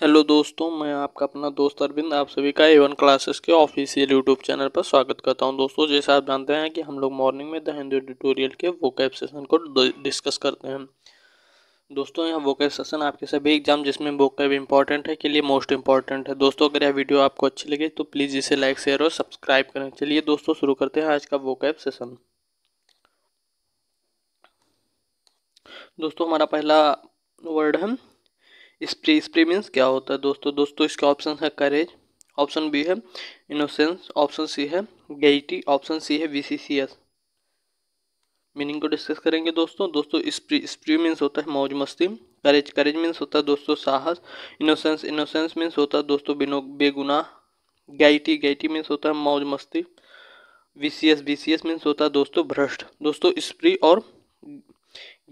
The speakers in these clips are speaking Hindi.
हेलो दोस्तों मैं आपका अपना दोस्त अरविंद आप सभी का एवन क्लासेस के ऑफिशियल यूट्यूब चैनल पर स्वागत करता हूं दोस्तों जैसा आप जानते हैं कि हम लोग मॉर्निंग में द हिंदू ट्यूटोरियल के कैप सेशन को डिस्कस करते हैं दोस्तों यह वोकैप सेशन आपके सभी एग्जाम जिसमें वोकैप इंपॉर्टेंट है के लिए मोस्ट इंपॉर्टेंट है दोस्तों अगर यह वीडियो आपको अच्छी लगे तो प्लीज़ इसे लाइक शेयर और सब्सक्राइब करें चलिए दोस्तों शुरू करते हैं आज का कैप सेशन दोस्तों हमारा पहला वर्ड है स्प्रे स्प्रे मीन्स क्या होता है दोस्तों दोस्तों इसका ऑप्शन है करेज ऑप्शन बी है इनोसेंस ऑप्शन सी है गेटी ऑप्शन सी है वीसीसीएस मीनिंग को डिस्कस करेंगे दोस्तों दोस्तों स्प्री स्प्री मीन्स होता है मौज मस्ती करेज करेज मीन्स होता है दोस्तों साहस इनोसेंस इनोसेंस मीन्स होता है दोस्तों बिनो बेगुनाह गैटी गैटी मीन्स होता है मौज मस्ती V C S V C S means होता है दोस्तों भ्रष्ट दोस्तों स्प्री और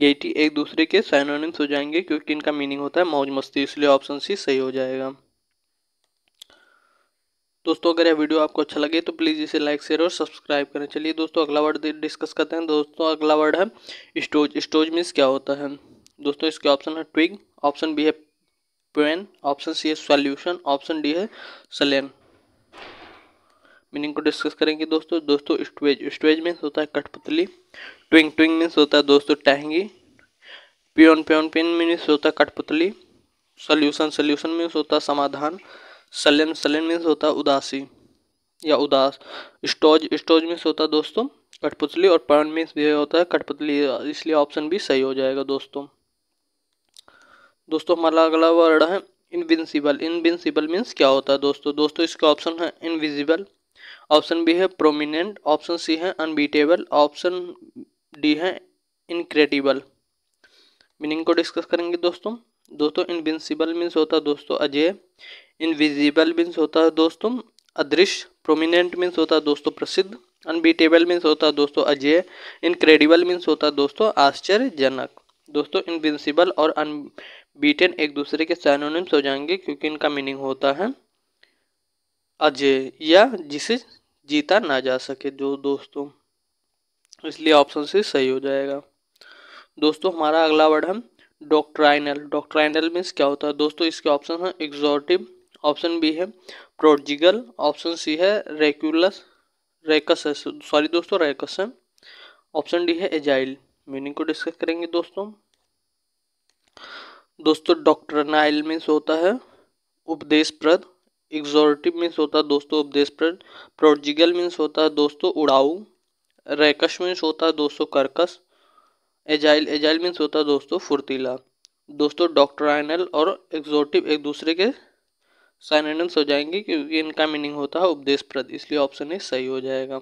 गेटी एक दूसरे के साइनोनिम्स हो जाएंगे क्योंकि इनका मीनिंग होता है मौज मस्ती इसलिए ऑप्शन सी सही हो जाएगा दोस्तों अगर यह वीडियो आपको अच्छा लगे तो प्लीज़ इसे लाइक शेयर और सब्सक्राइब करें चलिए दोस्तों अगला वर्ड डिस्कस करते हैं दोस्तों अगला वर्ड है स्टोज स्टोज मीन्स क्या होता है दोस्तों इसके ऑप्शन है ट्विग ऑप्शन बी है पेन ऑप्शन सी है सॉल्यूशन ऑप्शन डी है सलेन मीनिंग को डिस्कस करेंगे दोस्तों दोस्तों स्टोवेज स्टोवेज मीन्स होता है कठपुतली ट्विंग ट्विंग मीन्स होता है दोस्तों टहंगी प्योन प्योन पिन मीन्स होता है कठपुतली सल्यूशन सल्यूशन मीन्स होता है समाधान सलन सलन मीन्स होता है उदासी या उदास स्टोज स्टोज मीन्स होता है दोस्तों कठपुतली और पर्ण मीन्स भी होता है कठपुतली इसलिए ऑप्शन भी सही हो जाएगा दोस्तों दोस्तों हमारा अगला वर्ड है इनविंसिबल इनविंसिबल मीन्स क्या होता है दोस्तों दोस्तों इसका ऑप्शन है इनविजिबल ऑप्शन बी है प्रोमिनेंट ऑप्शन सी है अनबीटेबल ऑप्शन डी है इनक्रेडिबल मीनिंग को डिस्कस करेंगे दोस्तों दोस्तों इनविंसिबल मीन्स होता है दोस्तों अजय इनविजिबल मीन्स होता है दोस्तों अदृश्य प्रोमिनेंट मीन्स होता है दोस्तों प्रसिद्ध अनबीटेबल मीन्स होता है दोस्तों अजय इनक्रेडिबल मीन्स होता है दोस्तों आश्चर्यजनक दोस्तों इनविंसिबल और अनबीटेन एक दूसरे के सैनोनिम्स हो जाएंगे क्योंकि इनका मीनिंग होता है अजय या जिसे जीता ना जा सके जो दोस्तों इसलिए ऑप्शन सी सही हो जाएगा दोस्तों हमारा अगला वर्ड है डॉक्ट्राइनल डॉक्ट्राइनल मीन्स क्या होता है दोस्तों इसके ऑप्शन है एग्जॉर्टिव ऑप्शन बी है प्रोजिगल ऑप्शन सी है रेक्यूलस रेकस है सॉरी दोस्तों रेकस है ऑप्शन डी है एजाइल मीनिंग को डिस्कस करेंगे दोस्तों दोस्तों नाइल मीन्स होता है उपदेशप्रद एग्जॉर्टिव मीन्स होता है दोस्तों उपदेश प्रद प्रोजिगल मीन्स होता है दोस्तों उड़ाऊ रैकश मीन्स होता है दोस्तों कर्कश एजाइल एजाइल मीन्स होता है दोस्तों फुर्तीला दोस्तों डॉक्ट्राइनल और एग्जॉर्टिव एक दूसरे के साइनम्स हो जाएंगे क्योंकि इनका मीनिंग होता है उपदेश प्रद इसलिए ऑप्शन ए सही हो जाएगा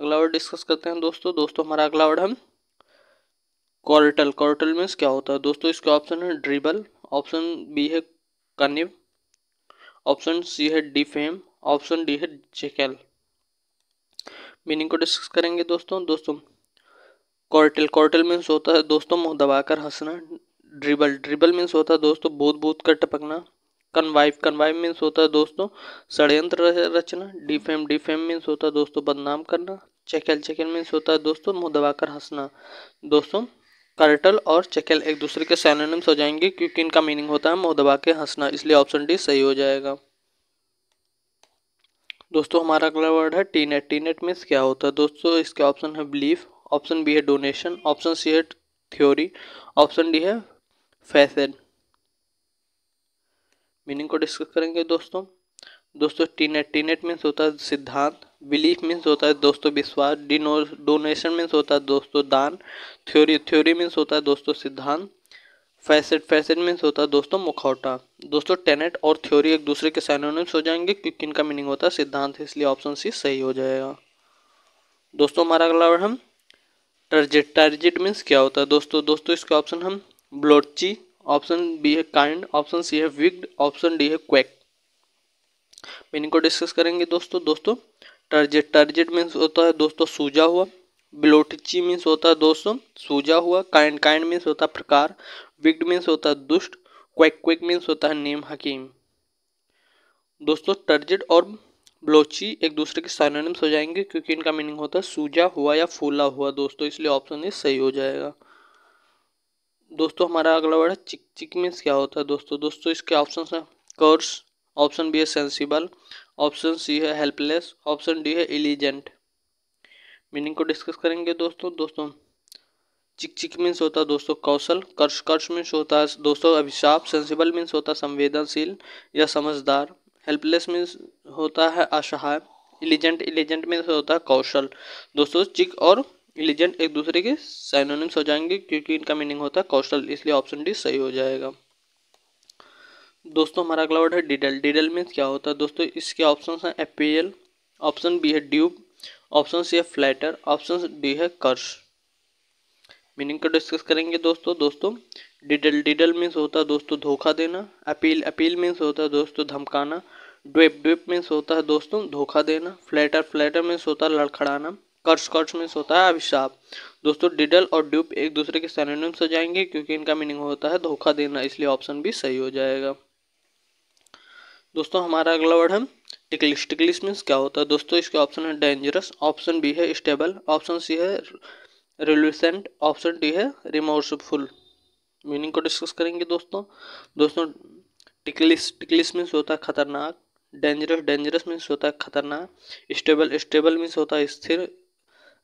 अगला वर्ड डिस्कस करते हैं दोस्तों दोस्तों हमारा अगला वर्ड हम कॉर्टल कॉर्टल मीन्स क्या होता है दोस्तों इसका ऑप्शन है ड्रिबल ऑप्शन बी है कनिव ऑप्शन सी है डी फेम ऑप्शन डी है जेकेल मीनिंग को डिस्कस करेंगे दोस्तों दोस्तों कॉर्टल कॉर्टल मीन्स होता है दोस्तों मुंह दबाकर हंसना ड्रिबल ड्रिबल मीन्स होता है दोस्तों बूथ बूथ कर टपकना कन्वाइव कन्वाइव मीन्स होता है दोस्तों षडयंत्र रचना डिफेम डिफेम मीन्स होता है दोस्तों बदनाम करना चेकल चेकल मीन्स होता है दोस्तों मुंह दबाकर हंसना दोस्तों करटल और चकेल एक दूसरे के सैनोनिम्स हो जाएंगे क्योंकि इनका मीनिंग होता है मुंह दबा के हंसना इसलिए ऑप्शन डी सही हो जाएगा दोस्तों हमारा अगला वर्ड है tenet tenet means क्या होता है दोस्तों इसके ऑप्शन है बिलीफ ऑप्शन बी है डोनेशन ऑप्शन सी है थ्योरी ऑप्शन डी है फैसन मीनिंग को डिस्कस करेंगे दोस्तों दोस्तों टीनेट टीनेट मीन्स होता है सिद्धांत बिलीफ मीन्स होता है दोस्तों विश्वास डिनो डोनेशन मीन्स होता है दोस्तों दान थ्योरी थ्योरी मीन्स होता है दोस्तों सिद्धांत फैसेट फैसेट मीन्स होता है दोस्तों मुखौटा दोस्तों टेनेट और थ्योरी एक दूसरे के सैनोनिम्स हो जाएंगे क्योंकि इनका मीनिंग होता है सिद्धांत इसलिए ऑप्शन सी सही हो जाएगा दोस्तों हमारा अगला वर्ड हम टर्जिट टर्जिट मीन्स क्या होता है दोस्तों दोस्तों इसका ऑप्शन हम ब्लोची ऑप्शन बी है काइंड ऑप्शन सी है विग्ड ऑप्शन डी है क्वेक मीनिंग को डिस्कस करेंगे दोस्तों दोस्तों टर्जेट टर्जेट मीन्स होता है दोस्तों सूजा हुआ ब्लोटिची मीन्स होता है दोस्तों सूजा हुआ काइंड काइंड मीन्स होता है प्रकार विग्ड मीन्स होता है दुष्ट क्विक क्विक मीन्स होता है नेम हकीम दोस्तों टर्जेट और ब्लोची एक दूसरे के साइनोनिम्स हो जाएंगे क्योंकि इनका मीनिंग होता है सूजा हुआ या फूला हुआ दोस्तों इसलिए ऑप्शन ये सही हो जाएगा दोस्तों हमारा अगला वर्ड है चिक चिक मीन्स क्या होता है दोस्तों दोस्तों इसके ऑप्शन है कर्स ऑप्शन बी है सेंसिबल ऑप्शन सी है हेल्पलेस ऑप्शन डी है एलिजेंट मीनिंग को डिस्कस करेंगे दोस्तों दोस्तों चिक चिक मीन्स होता है दोस्तों कौशल कर्ष कर्ष मीन्स होता है दोस्तों अभिशाप सेंसिबल मीन्स होता है संवेदनशील या समझदार हेल्पलेस मीन्स होता है असहाय एलिजेंट एलिजेंट मीन्स होता है कौशल दोस्तों चिक और इलिजेंट एक दूसरे के साइनोनिम्स हो जाएंगे क्योंकि इनका मीनिंग होता है कौशल इसलिए ऑप्शन डी सही हो जाएगा दोस्तों हमारा अगला वर्ड है डिडल डिडल मीन्स क्या होता है दोस्तों इसके ऑप्शन हैं एपीएल ऑप्शन बी है ड्यूब ऑप्शन सी है फ्लैटर ऑप्शन डी है कर्श मीनिंग को डिस्कस करेंगे दोस्तों दोस्तों डिडल डिडल मीन्स होता है दोस्तों धोखा देना अपील अपील मीन्स होता है दोस्तों धमकाना ड्विप ड्विप मीन्स होता है दोस्तों धोखा देना फ्लैटर फ्लैटर मीन्स होता है लड़खड़ाना कर्श कर्स मीन्स होता है अभिशाप दोस्तों डिडल और ड्यूप एक दूसरे के सैनोनिम्स हो जाएंगे क्योंकि इनका मीनिंग होता है धोखा देना इसलिए ऑप्शन भी सही हो जाएगा दोस्तों हमारा अगला वर्ड है टिकलिश टिकलिश मीन्स क्या होता है दोस्तों इसके ऑप्शन है डेंजरस ऑप्शन बी है स्टेबल ऑप्शन सी है रिल्यूसेंट ऑप्शन डी है रिमोर्सफुल मीनिंग को डिस्कस करेंगे दोस्तों दोस्तों टिकलिस टिकलिस मीन्स होता है खतरनाक डेंजरस डेंजरस मीन्स होता है खतरनाक स्टेबल स्टेबल मीन्स होता है स्थिर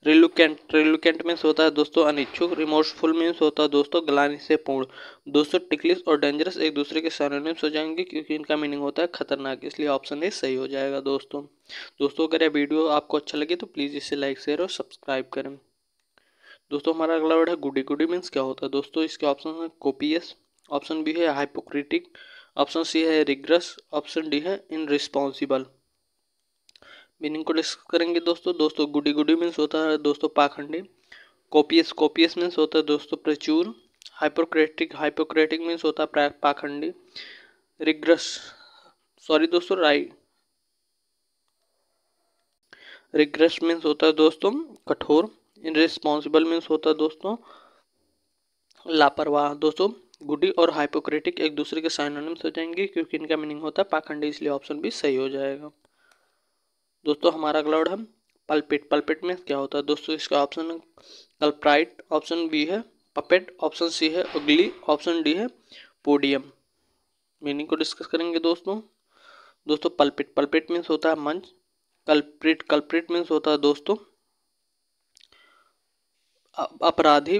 रिलुकेंट रिलुकेंट मीन्स होता है दोस्तों अनिच्छुक रिमोर्सफुल मीन्स होता है दोस्तों ग्लानी से पूर्ण दोस्तों टिकलिस और डेंजरस एक दूसरे के सैनोनिम्स हो जाएंगे क्योंकि इनका मीनिंग होता है खतरनाक इसलिए ऑप्शन ए सही हो जाएगा दोस्तों दोस्तों अगर यह वीडियो आपको अच्छा लगे तो प्लीज़ इसे लाइक शेयर और सब्सक्राइब करें दोस्तों हमारा अगला वर्ड है गुडी गुडी मीन्स क्या होता है दोस्तों इसके ऑप्शन है कोपियस ऑप्शन बी है हाइपोक्रिटिक ऑप्शन सी है रिग्रस ऑप्शन डी है इनरिस्पॉन्सिबल मीनिंग को डिस्कस करेंगे दोस्तों दोस्तों गुडी गुडी मीन्स होता है दोस्तों पाखंडी कॉपियस कॉपियस मीन्स होता है दोस्तों प्रचुर हाइपोक्रेटिक हाइपोक्रेटिक मीन्स होता है पाखंडी रिग्रस सॉरी दोस्तों राइट रिग्रेस मीन्स होता है दोस्तों कठोर इनरिस्पॉन्सिबल मीन्स होता है दोस्तों लापरवाह दोस्तों गुडी और हाइपोक्रेटिक एक दूसरे के साइनोनिम्स हो जाएंगे क्योंकि इनका मीनिंग होता है पाखंडी इसलिए ऑप्शन भी सही हो जाएगा दोस्तों हमारा अगला वर्ड है पल्पिट पल्पिट में क्या होता है दोस्तों इसका ऑप्शन कल्प्राइट ऑप्शन बी है पपेट ऑप्शन सी है अगली ऑप्शन डी है पोडियम मीनिंग को डिस्कस करेंगे दोस्तों दोस्तों पल्पिट पल्पिट मीन्स होता है मंच कल्प्रिट कल्प्रिट मीन्स होता है दोस्तों अपराधी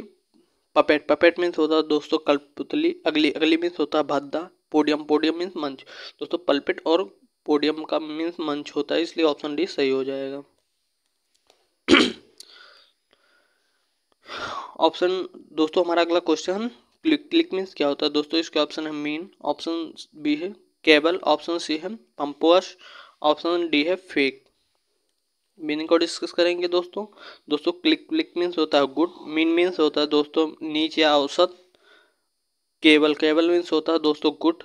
पपेट पपेट मीन्स होता है दोस्तों कल्पुतली अगली अगली मीन्स होता है भद्दा पोडियम पोडियम मीन्स मंच दोस्तों पल्पिट और पोडियम का मीन्स मंच होता है इसलिए ऑप्शन डी सही हो जाएगा ऑप्शन दोस्तों हमारा अगला क्वेश्चन क्लिक क्लिक मीन्स क्या होता है दोस्तों इसके ऑप्शन है मीन ऑप्शन बी है केबल ऑप्शन सी है पंपोश ऑप्शन डी है फेक मीनिंग को डिस्कस करेंगे दोस्तों दोस्तों क्लिक क्लिक मीन्स होता है गुड मीन मीन्स होता है दोस्तों नीच या औसत केबल केबल मीन्स होता है दोस्तों गुड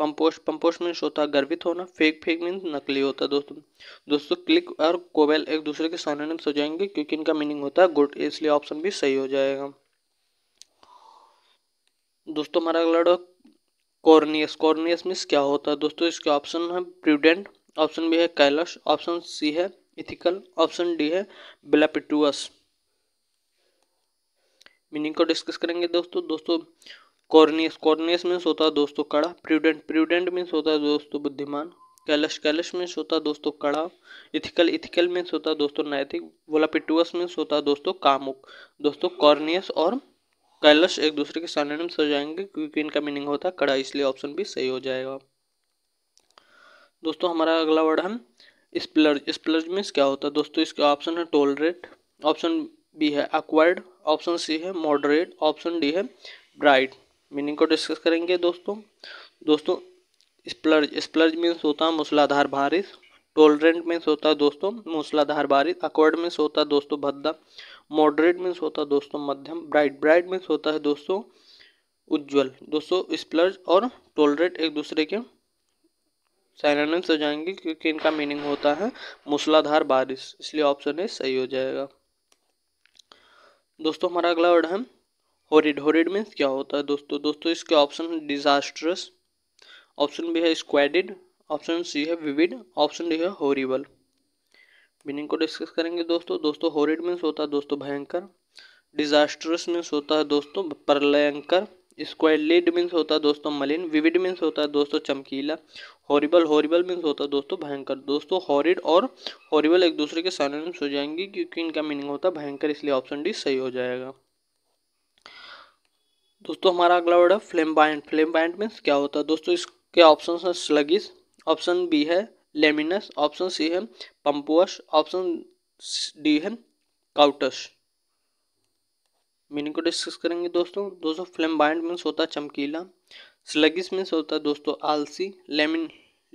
पंपोश पंपोश मीन्स होता है गर्वित होना फेक फेक मीन्स नकली होता है दोस्तों दोस्तों क्लिक और कोबेल एक दूसरे के सानोनिम्स हो जाएंगे क्योंकि इनका मीनिंग होता है गुड इसलिए ऑप्शन भी सही हो जाएगा दोस्तों हमारा अगला डॉ कॉर्नियस कॉर्नियस मीन्स क्या होता है दोस्तों इसके ऑप्शन है प्रूडेंट ऑप्शन बी है कैलश ऑप्शन सी है इथिकल ऑप्शन डी है बिलापिटुअस मीनिंग को डिस्कस करेंगे दोस्तों दोस्तों कॉर्नियस कॉर्नियस मीन्स होता है दोस्तों कड़ा प्रूडेंट प्रूडेंट मीन्स होता है दोस्तों बुद्धिमान कैलश कैलश मीन्स होता है दोस्तों कड़ा इथिकल इथिकल मीन्स होता है दोस्तों नैतिक वोलापिटुअस मीन्स होता है दोस्तों कामुक दोस्तों कॉर्नियस और कैलश एक दूसरे के में हो जाएंगे क्योंकि इनका मीनिंग होता है कड़ा इसलिए ऑप्शन भी सही हो जाएगा दोस्तों हमारा अगला वर्ड है स्प्लर्ज स्प्लर्ज मीन्स क्या होता है दोस्तों इसका ऑप्शन है टोलरेट ऑप्शन बी है एक्वायर्ड ऑप्शन सी है मॉडरेट ऑप्शन डी है ब्राइट मीनिंग को डिस्कस करेंगे दोस्तों दोस्तों स्प्लर्ज स्प्लर्ज मीन्स होता है मूसलाधार बारिश टोलरेंट मीन्स होता है दोस्तों मूसलाधार बारिश अकवर्ड मीन्स होता है दोस्तों भद्दा मॉडरेट मीन्स होता है दोस्तों मध्यम ब्राइट ब्राइट मीन्स होता है दोस्तों उज्जवल दोस्तों स्प्लर्ज और टोलरेट एक दूसरे के साइनोनिम्स हो जाएंगे क्योंकि इनका मीनिंग होता है मूसलाधार बारिश इसलिए ऑप्शन ए सही हो जाएगा दोस्तों हमारा अगला वर्ड है होरिड होरिड मीन्स क्या होता है दोस्तों दोस्तों इसके ऑप्शन डिजास्ट्रस ऑप्शन बी है स्क्वाडिड ऑप्शन सी है विविड ऑप्शन डी है होरिबल मीनिंग को डिस्कस करेंगे दोस्तों दोस्तों होरिड मीन्स होता है दोस्तों भयंकर डिजास्ट्रस मीन्स होता है दोस्तों प्रलयंकर स्क्वाडिड मीन्स होता है दोस्तों मलिन विविड मीन्स होता है दोस्तों चमकीला हॉरिबल हॉरिबल मीन्स होता है दोस्तों भयंकर दोस्तों हॉरिड और हॉरिबल एक दूसरे के सैनोनिम्स हो जाएंगे क्योंकि इनका मीनिंग होता है भयंकर इसलिए ऑप्शन डी सही हो जाएगा दोस्तों हमारा अगला वर्ड है flamboyant flamboyant means क्या होता है दोस्तों इसके ऑप्शन है स्लगिस ऑप्शन बी है लेमिनस ऑप्शन सी है पंपुअस ऑप्शन डी है काउटस मीनिंग को डिस्कस करेंगे दोस्तों दोस्तों फ्लेम बाइंड मीन्स होता है चमकीला स्लगिस मीन्स होता है दोस्तों आलसी लेमिन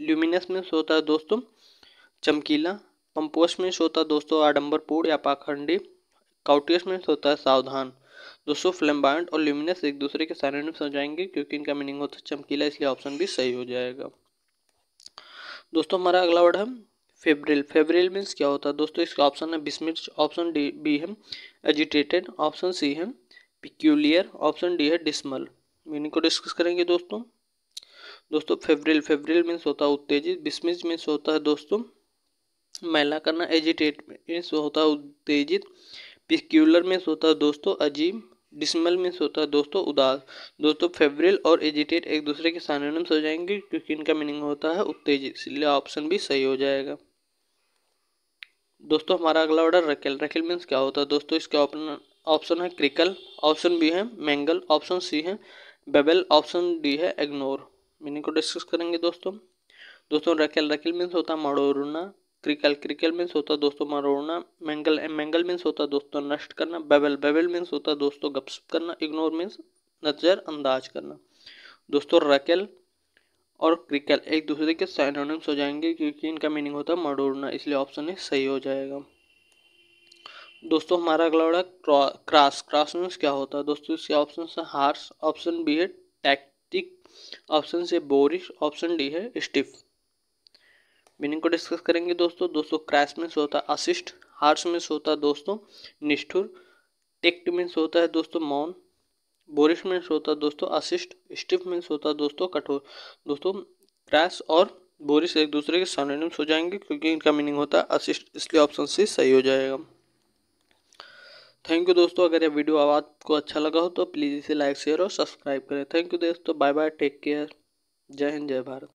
ल्यूमिनस मीन्स होता है दोस्तों चमकीला पंपोस मीन्स होता है दोस्तों आडम्बरपूर्ण या पाखंडी काउटियस मीन्स होता है सावधान दोस्तों फ्लैम्बायट और ल्यूमिनस एक दूसरे के साइनोनिम्स हो जाएंगे क्योंकि इनका मीनिंग होता है चमकीला इसलिए ऑप्शन भी सही हो जाएगा दोस्तों हमारा अगला वर्ड है फेब्रिल फेब्रिल मीन्स क्या होता है दोस्तों इसका ऑप्शन है बिस्मिट ऑप्शन डी बी है एजिटेटेड ऑप्शन सी है पिक्यूलियर ऑप्शन डी है डिस्मल मीनिंग को डिस्कस करेंगे दोस्तों दोस्तों फेब्रिल फेब्रिल मीन्स होता है उत्तेजित बिस्मिट मीन्स होता है दोस्तों मैला करना एजिटेट मीन्स होता है उत्तेजित पिस्क्यूलर में सोता दोस्तों अजीब डिसमल में सोता दोस्तों उदास दोस्तों फेवरिल और एजिटेट एक दूसरे के सानोनिम्स हो जाएंगे क्योंकि इनका मीनिंग होता है उत्तेजित इसलिए ऑप्शन भी सही हो जाएगा दोस्तों हमारा अगला ऑर्डर रकेल रकेल मीन्स क्या होता है दोस्तों इसका ऑप्शन है क्रिकल ऑप्शन बी है मैंगल ऑप्शन सी है बेबल ऑप्शन डी है एग्नोर मीनिंग को डिस्कस करेंगे दोस्तों दोस्तों रकेल रकेल मीन्स होता है मड़ोरुना क्रिकल क्रिकल मीन्स होता है दोस्तों मरोड़ना मैंगल मैंगल मीन्स होता है दोस्तों नष्ट करना बेबल बेबल मीन्स होता है दोस्तों गपशप करना इग्नोर मीन्स नजरअंदाज करना दोस्तों रकेल और क्रिकल एक दूसरे के साइनोनिम्स हो जाएंगे क्योंकि इनका मीनिंग होता है मरोड़ना इसलिए ऑप्शन ए सही हो जाएगा दोस्तों हमारा अगला वर्ड है क्रास क्रास मीन्स क्या होता है दोस्तों इसके ऑप्शन है हार्स ऑप्शन बी है टैक्टिक ऑप्शन से बोरिश ऑप्शन डी है स्टिफ मीनिंग को डिस्कस करेंगे दोस्तों दोस्तों क्रैश मीन्स होता है असिस्ट हार्श मीन्स होता है दोस्तों निष्ठुर टेक्ट मीन्स होता है दोस्तों मौन बोरिश मीन्स होता है दोस्तों असिस्ट स्टिफ मीन्स होता है दोस्तों कठोर दोस्तों क्रैश और बोरिश एक दूसरे के सामने हो जाएंगे क्योंकि इनका मीनिंग होता है असिस्ट इसलिए ऑप्शन सी सही हो जाएगा थैंक यू दोस्तों अगर यह वीडियो आपको अच्छा लगा हो तो प्लीज़ इसे लाइक शेयर और सब्सक्राइब करें थैंक यू दोस्तों बाय बाय टेक केयर जय हिंद जय भारत